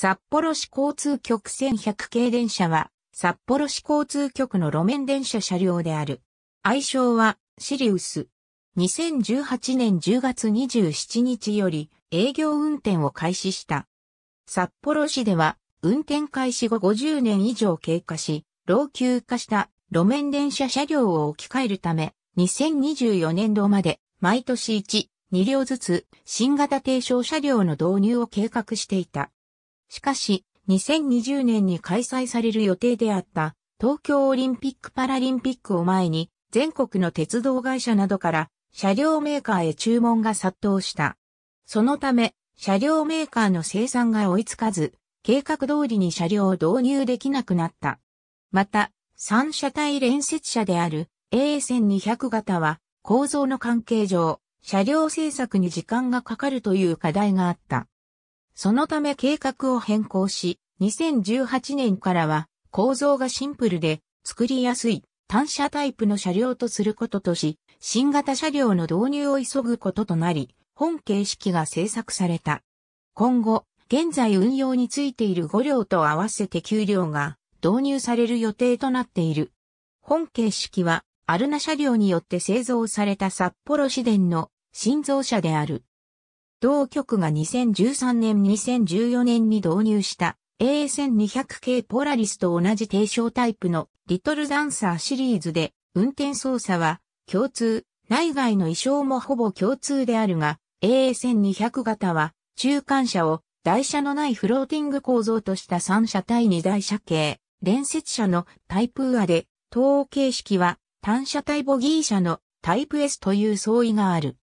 札幌市交通局1100系電車は、札幌市交通局の路面電車車両である。愛称は、シリウス。2018年10月27日より営業運転を開始した。札幌市では、運転開始後50年以上経過し、老朽化した路面電車車両を置き換えるため、2024年度まで毎年1、2両ずつ新型低床車両の導入を計画していた。しかし、2020年に開催される予定であった東京オリンピック・パラリンピックを前に全国の鉄道会社などから車両メーカーへ注文が殺到した。そのため車両メーカーの生産が追いつかず計画通りに車両を導入できなくなった。また、三車体連接車である A1200 型は構造の関係上車両制作に時間がかかるという課題があった。そのため計画を変更し、2018年からは構造がシンプルで作りやすい単車タイプの車両とすることとし、新型車両の導入を急ぐこととなり、本形式が制作された。今後、現在運用についている5両と合わせて9両が導入される予定となっている。本形式は、アルナ車両によって製造された札幌市電の新造車である。同局が2013年2014年に導入した A1200 系ポラリスと同じ低床タイプのリトルダンサーシリーズで運転操作は共通、内外の衣装もほぼ共通であるが A1200 型は中間車を台車のないフローティング構造とした3車対2台車系、連接車のタイプアで、等形式は単車対ボギー車のタイプ S という相違がある。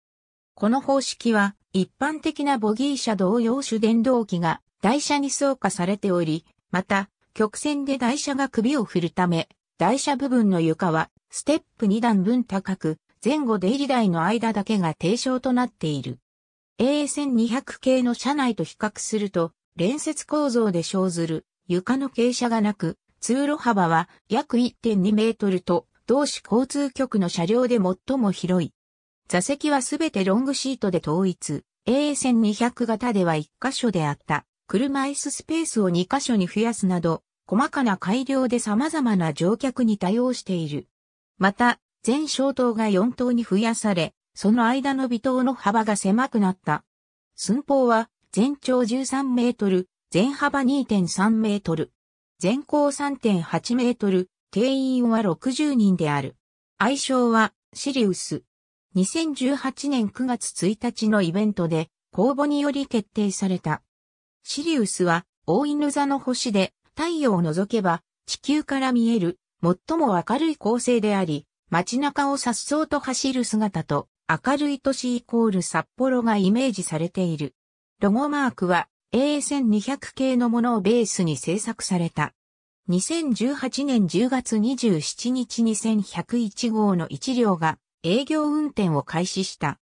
この方式は一般的なボギー車同様主電動機が台車に装加されており、また、曲線で台車が首を振るため、台車部分の床は、ステップ2段分高く、前後出入り台の間だけが低床となっている。A1200 系の車内と比較すると、連接構造で生ずる床の傾斜がなく、通路幅は約1.2メートルと、同市交通局の車両で最も広い。座席はすべてロングシートで統一。a 1 2 0 0型では1箇所であった車椅子スペースを2箇所に増やすなど、細かな改良で様々な乗客に対応している。また、全小塔が4塔に増やされ、その間の微塔の幅が狭くなった。寸法は全長13メートル、全幅2.3メートル、全高3.8メートル、定員は60人である。愛称はシリウス。2018年9月1日のイベントで公募により決定された。シリウスは大犬座の星で太陽を除けば地球から見える最も明るい恒星であり、街中を颯爽と走る姿と明るい都市イコール札幌がイメージされている。ロゴマークは A1200 系のものをベースに制作された。2018年10月27日2101号の1両が営業運転を開始した。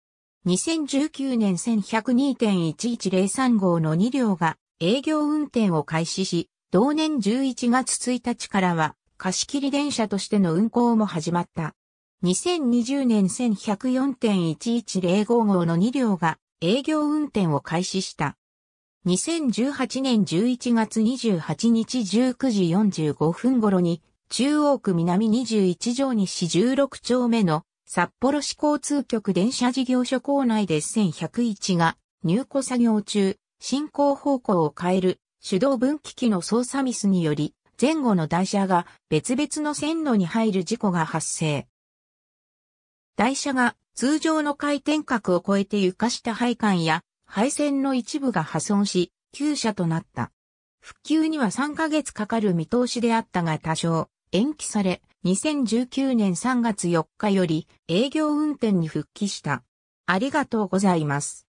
2019年1102.1103号の2両が営業運転を開始し、同年11月1日からは貸し切り電車としての運行も始まった。2020年1104.1105号の2両が営業運転を開始した。2018年11月28日19時45分頃に中央区南21条西16丁目の札幌市交通局電車事業所構内で1101が入庫作業中、進行方向を変える手動分岐器の操作ミスにより、前後の台車が別々の線路に入る事故が発生。台車が通常の回転角を超えて床下配管や配線の一部が破損し、旧車となった。復旧には3ヶ月かかる見通しであったが多少延期され、2019年3月4日より営業運転に復帰した。ありがとうございます。